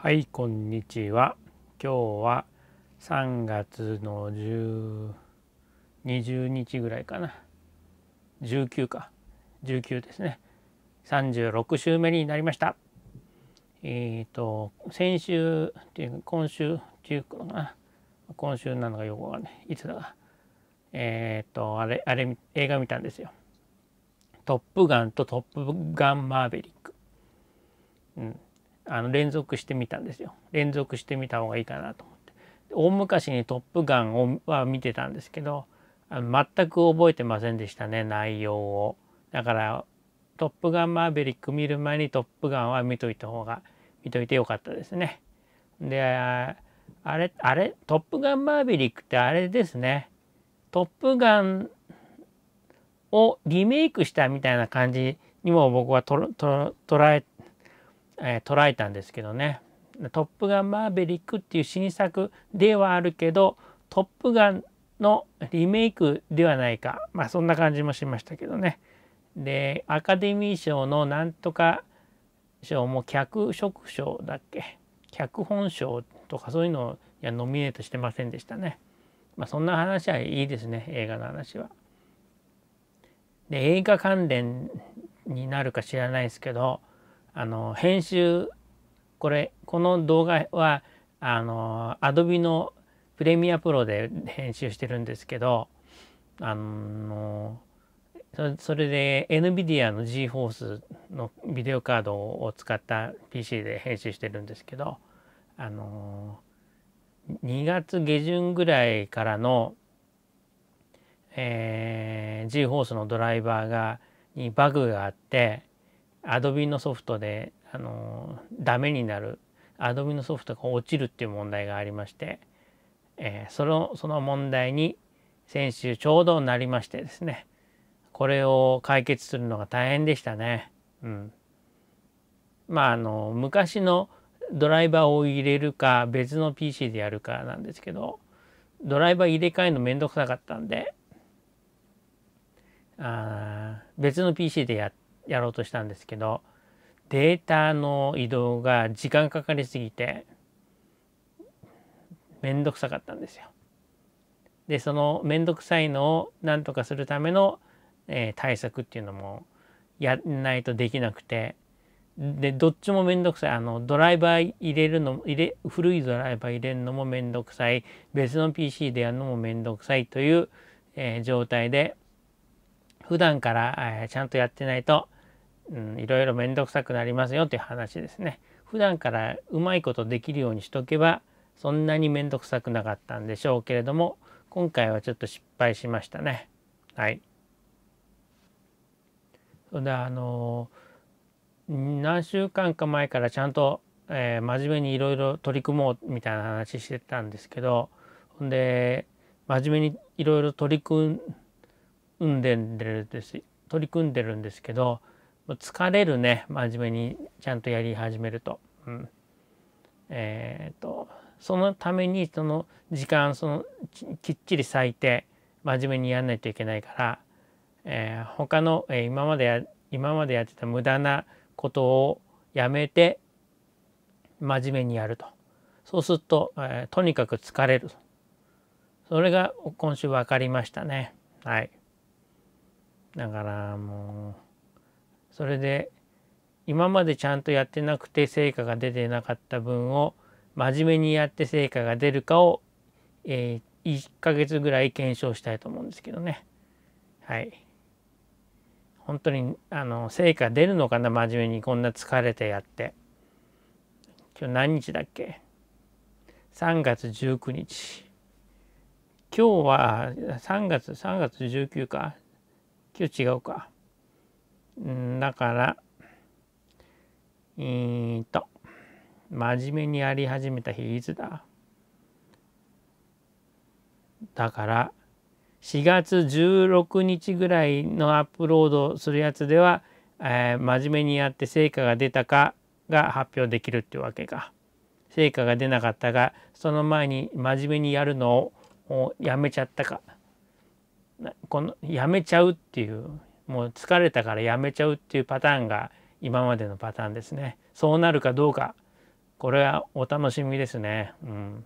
はいこんにちは今日は3月の10 20日ぐらいかな19か19ですね36週目になりましたえっ、ー、と先週っていうか今週っていうかな今週なのかよくわかんないいつだかえっ、ー、とあれあれ映画見たんですよトップガンとトップガンマーヴェリック。うん。あの、連続してみたんですよ。連続してみた方がいいかなと思って。大昔にトップガンをは見てたんですけど、全く覚えてませんでしたね、内容を。だから、トップガンマーヴェリック見る前にトップガンは見といた方が、見といてよかったですね。で、あれ、あれ、トップガンマーヴェリックってあれですね。トップガンをリメイクしたみたいな感じにも僕はとと捉ええー、捉えたんですけどね「トップガンマーヴェリック」っていう新作ではあるけど「トップガン」のリメイクではないかまあそんな感じもしましたけどね。でアカデミー賞のなんとか賞も脚色賞だっけ脚本賞とかそういうのをノミネートしてませんでしたね。まあそんな話はいいですね映画の話は。で映画関連になるか知らないですけどあの編集これこの動画はあの Adobe のプレミアプロで編集してるんですけどあのそれで NVIDIA の GForce のビデオカードを使った PC で編集してるんですけどあの2月下旬ぐらいからのえー、G ホースのドライバーがにバグがあって Adobe のソフトで、あのー、ダメになる Adobe のソフトが落ちるっていう問題がありまして、えー、そのその問題に先週ちょうどなりましてですねこれを解決するのが大変でしたね。うん、まああの昔のドライバーを入れるか別の PC でやるかなんですけどドライバー入れ替えるの面倒くさかったんであ別の PC でややろうとしたんですけどデータの移動が時間かかりすぎてめんどくさかったんですよ。でそのめんどくさいのをなんとかするための、えー、対策っていうのもやんないとできなくてでどっちもめんどくさいあのドライバー入れるの入れ古いドライバー入れるのもめんどくさい別の PC でやるのもめんどくさいという、えー、状態で普段から、えー、ちゃんとやってないと、うん、いろいろ面倒くさくなりますよという話ですね。普段からうまいことできるようにしとけばそんなに面倒くさくなかったんでしょうけれども今回はちょっと失敗しましたね。はい。それであのー、何週間か前からちゃんと、えー、真面目にいろいろ取り組もうみたいな話してたんですけどほんで真面目にいろいろ取り組んうんでるです取り組んでるんですけど疲れるね真面目にちゃんとやり始めると。うん、えっ、とそのためにその時間そのきっちり割いて真面目にやんないといけないから、えー、他の、えー、今までや今までやってた無駄なことをやめて真面目にやるとそうすると、えー、とにかく疲れるそれが今週分かりましたねはい。だからもうそれで今までちゃんとやってなくて成果が出てなかった分を真面目にやって成果が出るかを、えー、1ヶ月ぐらい検証したいと思うんですけどね。はい。本当にあの成果出るのかな真面目にこんな疲れてやって。今日何日だっけ ?3 月19日。今日は3月3月19か今日違うか。んだから、えーと、真面目にやり始めた比率だだから、4月16日ぐらいのアップロードするやつでは、えー、真面目にやって成果が出たかが発表できるってうわけか。成果が出なかったがその前に真面目にやるのをやめちゃったかこのやめちゃうっていうもう疲れたからやめちゃうっていうパターンが今までのパターンですねそうなるかどうかこれはお楽しみですねうん。